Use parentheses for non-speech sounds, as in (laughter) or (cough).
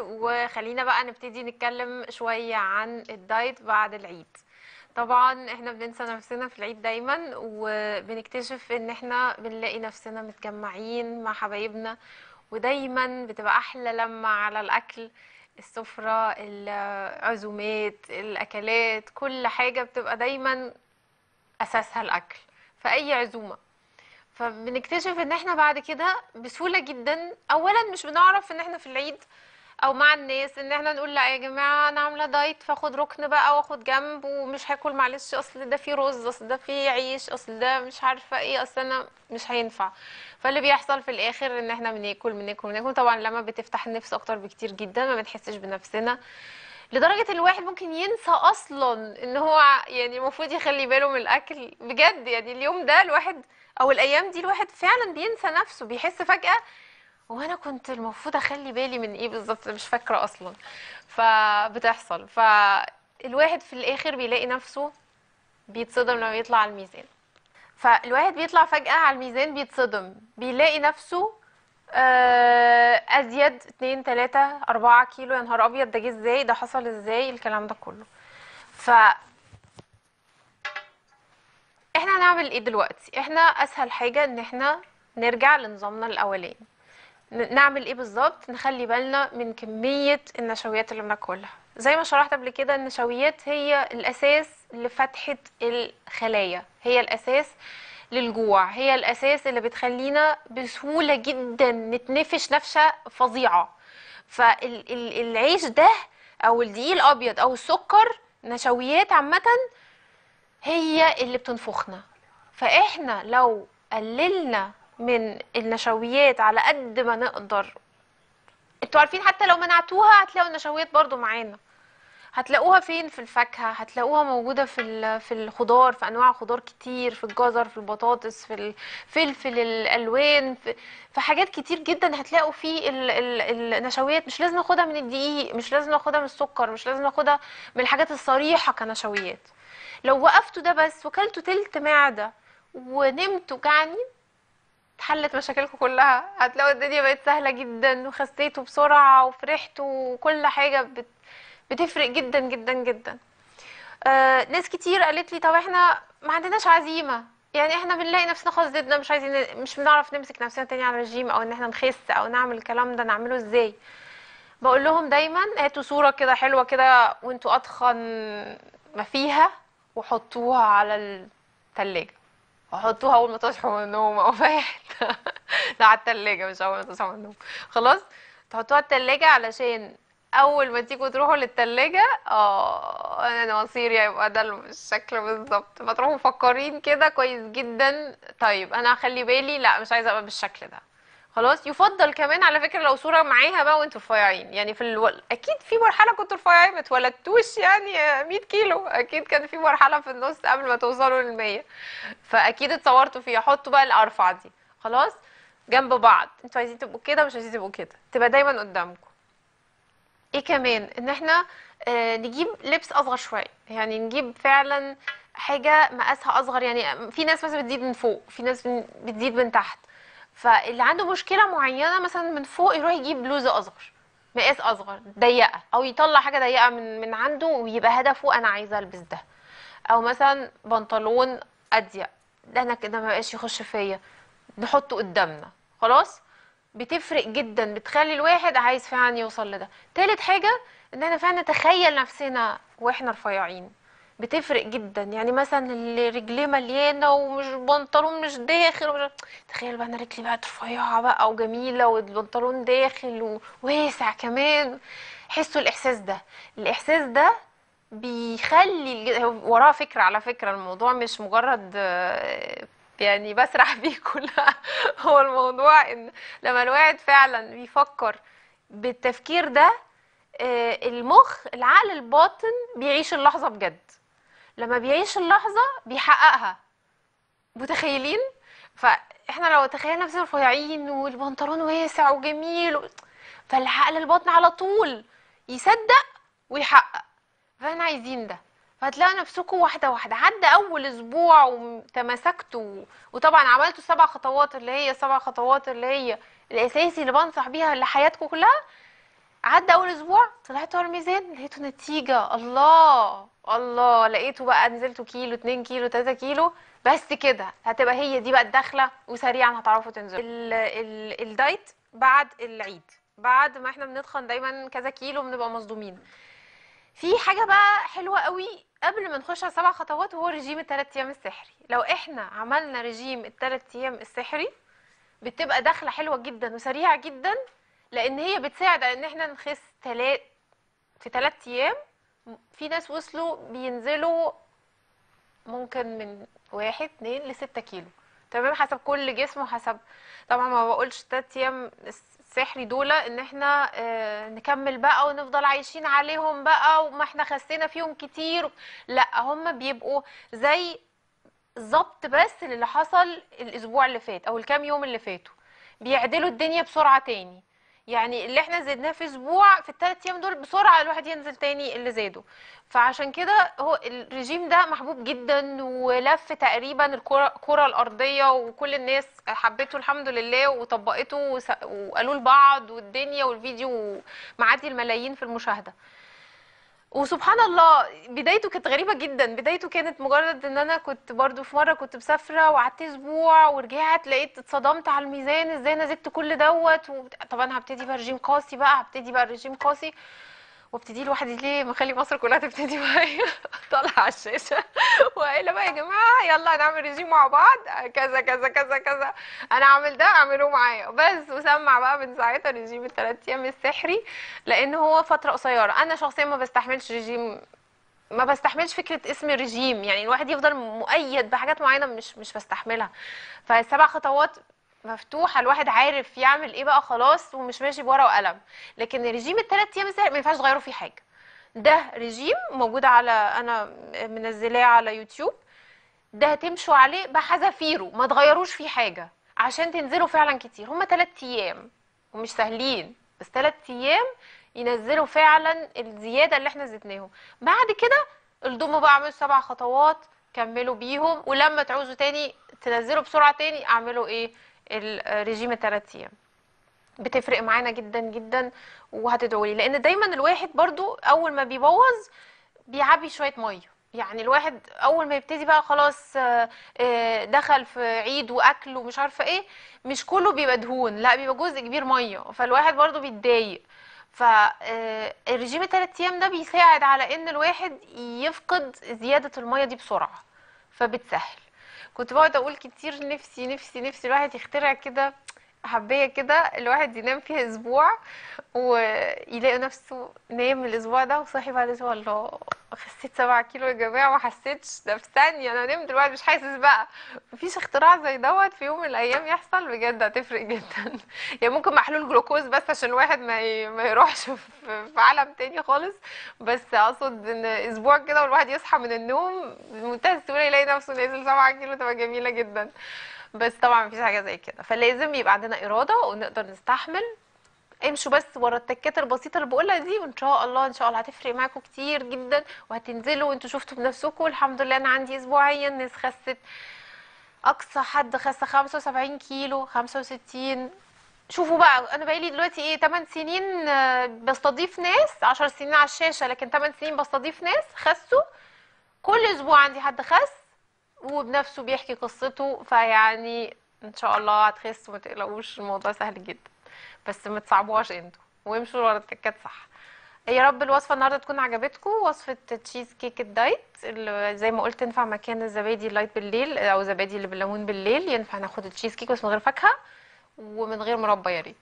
وخلينا بقى نبتدي نتكلم شويه عن الدايت بعد العيد طبعا احنا بننسى نفسنا في العيد دايما وبنكتشف ان احنا بنلاقي نفسنا متجمعين مع حبايبنا ودايما بتبقى احلى لما على الاكل السفرة العزومات الأكلات كل حاجة بتبقى دايما أساسها الأكل في أي عزومة فبنكتشف ان احنا بعد كده بسهولة جدا أولا مش بنعرف ان احنا في العيد او مع الناس ان احنا نقول لا يا جماعه انا عامله دايت فاخد ركن بقى واخد جنب ومش هاكل معلش اصل ده فيه رز اصل ده فيه عيش اصل ده مش عارفه ايه اصل انا مش هينفع فاللي بيحصل في الاخر ان احنا بناكل بناكل بناكل طبعا لما بتفتح النفس اكتر بكتير جدا ما بنحسش بنفسنا لدرجه الواحد ممكن ينسى اصلا ان هو يعني المفروض يخلي باله من الاكل بجد يعني اليوم ده الواحد او الايام دي الواحد فعلا بينسى نفسه بيحس فجاه وانا كنت المفروض اخلي بالي من ايه بالظبط مش فاكره اصلا فبتحصل فالواحد في الاخر بيلاقي نفسه بيتصدم لما بيطلع على الميزان فالواحد بيطلع فجاه على الميزان بيتصدم بيلاقي نفسه آه، ازيد 2 3 4 كيلو يا نهار ابيض ده جه ازاي ده حصل ازاي الكلام ده كله ف احنا هنعمل ايه دلوقتي احنا اسهل حاجه ان احنا نرجع لنظامنا الاولاني نعمل ايه بالظبط نخلي بالنا من كميه النشويات اللي بناكلها زي ما شرحت قبل كده النشويات هي الاساس لفتحه الخلايا هي الاساس للجوع هي الاساس اللي بتخلينا بسهوله جدا نتنفش نفشه فظيعه فالعيش ده او الدقيق الابيض او السكر نشويات عامه هي اللي بتنفخنا فاحنا لو قللنا من النشويات على قد ما نقدر انتوا عارفين حتى لو منعتوها هتلاقوا النشويات برضو معانا هتلاقوها فين في الفاكهه هتلاقوها موجوده في في الخضار في انواع خضار كتير في الجزر في البطاطس في الفلفل الالوان في, في حاجات كتير جدا هتلاقوا فيه ال ال النشويات مش لازم ناخدها من الدقيق مش لازم ناخدها من السكر مش لازم ناخدها من الحاجات الصريحه كنشويات لو وقفتوا ده بس وكلتوا تلت معده ونمتوا جعانين اتحلت مشاكلكم كلها هتلاقوا الدنيا بقت سهله جدا وخسيتوا بسرعه وفرحتوا وكل حاجه بت... بتفرق جدا جدا جدا آه ناس كتير قالت لي طب احنا ما عندناش عزيمه يعني احنا بنلاقي نفسنا خلاص زدنا مش عايزين مش بنعرف نمسك نفسنا تاني على الرجيم او ان احنا نخس او نعمل الكلام ده نعمله ازاي بقول لهم دايما هاتوا صوره كده حلوه كده وانتوا اتخن ما فيها وحطوها على التلاجة وحطوها اول ما تصحوا من النوم او في على التلاجة مش أول ما تصحوا من النوم خلاص تحطوها على التلاجة علشان أول ما تيجوا تروحوا للتلاجة اه أنا مصيري هيبقى ده الشكل بالظبط فتروحوا مفكرين كده كويس جدا طيب أنا هخلي بالي لا مش عايزة أبقى بالشكل ده خلاص يفضل كمان على فكره لو صوره معاها بقى وانتوا رفيعين يعني في الو... اكيد في مرحله كنتوا رفيعين ما اتولدتوش يعني 100 كيلو اكيد كان في مرحله في النص قبل ما توصلوا لل 100 فاكيد اتصورتوا فيها حطوا بقى الارفع دي خلاص جنب بعض انتوا عايزين تبقوا كده مش عايزين تبقوا كده تبقى دايما قدامكم ايه كمان ان احنا آه، نجيب لبس اصغر شويه يعني نجيب فعلا حاجه مقاسها اصغر يعني في ناس مثلا بتزيد من فوق في ناس بتزيد من تحت فاللي عنده مشكله معينه مثلا من فوق يروح يجيب بلوزه اصغر مقاس اصغر ضيقه او يطلع حاجه ضيقه من من عنده ويبقى هدفه انا عايزه البس ده او مثلا بنطلون اضيق ده انا كده ما بقاش يخش فيا نحطه قدامنا خلاص بتفرق جدا بتخلي الواحد عايز فعلا يوصل لده تالت حاجه ان انا فعلا نتخيل نفسنا واحنا رفيعين بتفرق جدا يعني مثلا اللي رجليه مليانه ومش بنطلون مش داخل ومش... تخيل بقى انا رجلي بقى رفيعه بقى وجميله والبنطلون داخل وواسع كمان حسوا الاحساس ده الاحساس ده بيخلي وراه فكره على فكره الموضوع مش مجرد يعني بسرح بيه (laughs) كلها هو الموضوع ان لما الواحد فعلا بيفكر بالتفكير ده آه، المخ العقل الباطن بيعيش اللحظه بجد لما بيعيش اللحظه بيحققها متخيلين فاحنا لو تخيلنا نفسنا رفيعين والبنطلون واسع وجميل و... فالعقل الباطن على طول يصدق ويحقق فاحنا عايزين ده فهتلاقى نفسكم واحده واحده عدى اول اسبوع وتماسكتوا وطبعا عملتوا السبع خطوات اللي هي سبع خطوات اللي هي الاساسي اللي بنصح بيها لحياتكم كلها عدى اول اسبوع طلعتوا على الميزان لقيتوا نتيجه الله الله لقيتوا بقى نزلتوا كيلو 2 كيلو 3 كيلو بس كده هتبقى هي دي بقى الدخله وسريعا هتعرفوا تنزلوا الدايت بعد العيد بعد ما احنا بنتخن دايما كذا كيلو بنبقى مصدومين في حاجه بقى حلوه قوي قبل ما نخش على سبع خطوات وهو رجيم الثلاث ايام السحري لو احنا عملنا رجيم الثلاث ايام السحري بتبقى دخله حلوه جدا وسريعه جدا لان هي بتساعد على ان احنا نخس تلات في ثلاث ايام في ناس وصلوا بينزلوا ممكن من واحد اتنين لستة كيلو تمام حسب كل جسم وحسب طبعا ما بقولش تلات ايام السحري دول ان احنا آه، نكمل بقى ونفضل عايشين عليهم بقى وما احنا خسينا فيهم كتير لا هم بيبقوا زي ظبط بس للي حصل الاسبوع اللي فات او الكام يوم اللي فاتوا بيعدلوا الدنيا بسرعه تاني يعني اللي احنا زدناه في اسبوع في الثلاث ايام دول بسرعه الواحد ينزل تاني اللي زاده فعشان كده هو الرجيم ده محبوب جدا ولف تقريبا الكره الارضيه وكل الناس حبته الحمد لله وطبقته وقالوا لبعض والدنيا والفيديو معدي الملايين في المشاهده وسبحان الله بدايته كانت غريبه جدا بدايته كانت مجرد ان انا كنت برضو في مره كنت مسافره وقعدت اسبوع ورجعت لقيت اتصدمت على الميزان ازاي نزلت كل دوت و... طب انا هبتدي بقى رجيم قاسي بقى هبتدي بقى رجيم قاسي وابتدي لوحدي ليه مخلي مصر كلها تبتدي معايا (laughs) طالعه على الشاشه وقايله بقى يا جماعه يلا هنعمل ريجيم مع بعض كذا كذا كذا كذا انا عامل ده اعملوه معايا بس وسمع بقى من ساعتها ريجيم الثلاث ايام السحري لان هو فتره قصيره انا شخصيا ما بستحملش ريجيم ما بستحملش فكره اسم ريجيم يعني الواحد يفضل مؤيد بحاجات معينه مش مش بستحملها فالسبع خطوات مفتوحه الواحد عارف يعمل ايه بقى خلاص ومش ماشي بورقه وقلم لكن الرجيم الثلاث ايام ما ينفعش تغيروا فيه حاجه ده رجيم موجود على انا منزلاه على يوتيوب ده هتمشوا عليه بحذافيره ما تغيروش فيه حاجه عشان تنزلوا فعلا كتير هما ثلاث ايام ومش سهلين بس ثلاث ايام ينزلوا فعلا الزياده اللي احنا زدناهم بعد كده الضموا بقى اعملوا سبع خطوات كملوا بيهم ولما تعوزوا تاني تنزلوا بسرعه تاني اعملوا ايه الريجيم الثلاث ايام بتفرق معانا جدا جدا وهتدعوا لي لان دايما الواحد برضو اول ما بيبوظ بيعبي شويه ميه يعني الواحد اول ما يبتدي بقى خلاص آه، آه، دخل في عيد واكل ومش عارفه ايه مش كله بيبقى دهون لا بيبقى جزء كبير ميه فالواحد برضو بيتضايق فالرجيم آه، الثلاث ايام ده بيساعد على ان الواحد يفقد زياده الميه دي بسرعه فبتسهل كنت بقعد اقول كتير نفسي نفسي نفسي الواحد يخترع كده حبية كده الواحد ينام فيها أسبوع ويلاقي نفسه نايم الأسبوع ده وصاحي بعد أسبوع الله خسيت سبعة كيلو يا جماعة ما حسيتش ده في ثانية أنا نمت دلوقتي مش حاسس بقى مفيش اختراع زي دوت في يوم من الأيام يحصل بجد هتفرق جدا (laughs) يعني ممكن محلول جلوكوز بس عشان الواحد ما ما يروحش (laughs) في عالم تاني خالص بس أقصد إن أسبوع كده والواحد يصحى من النوم بمنتهى السهولة يلاقي نفسه نازل سبعة كيلو تبقى جميلة جدا بس طبعا مفيش حاجه زي كده فلازم يبقى عندنا اراده ونقدر نستحمل امشوا بس ورا التكات البسيطه اللي بقولها دي وان شاء الله ان شاء الله هتفرق معاكم كتير جدا وهتنزلوا وانتوا شفتوا بنفسكم الحمد لله انا عندي اسبوعيا ناس خست اقصى حد خس 75 كيلو 65 شوفوا بقى انا بقالي دلوقتي ايه 8 سنين آه، بستضيف ناس 10 سنين على الشاشه لكن 8 سنين بستضيف ناس خسوا كل اسبوع عندي حد خس وبنفسه بيحكي قصته فيعني ان شاء الله هتخس وما تقلقوش الموضوع سهل جدا بس ما تصعبوهاش انتوا وامشوا ورا التكات صح يا رب الوصفه النهارده تكون عجبتكم وصفه تشيز كيك الدايت اللي زي ما قلت تنفع مكان الزبادي اللايت بالليل او الزبادي اللي بالليمون بالليل ينفع ناخد التشيز كيك بس من غير فاكهه ومن غير مربى يا ريت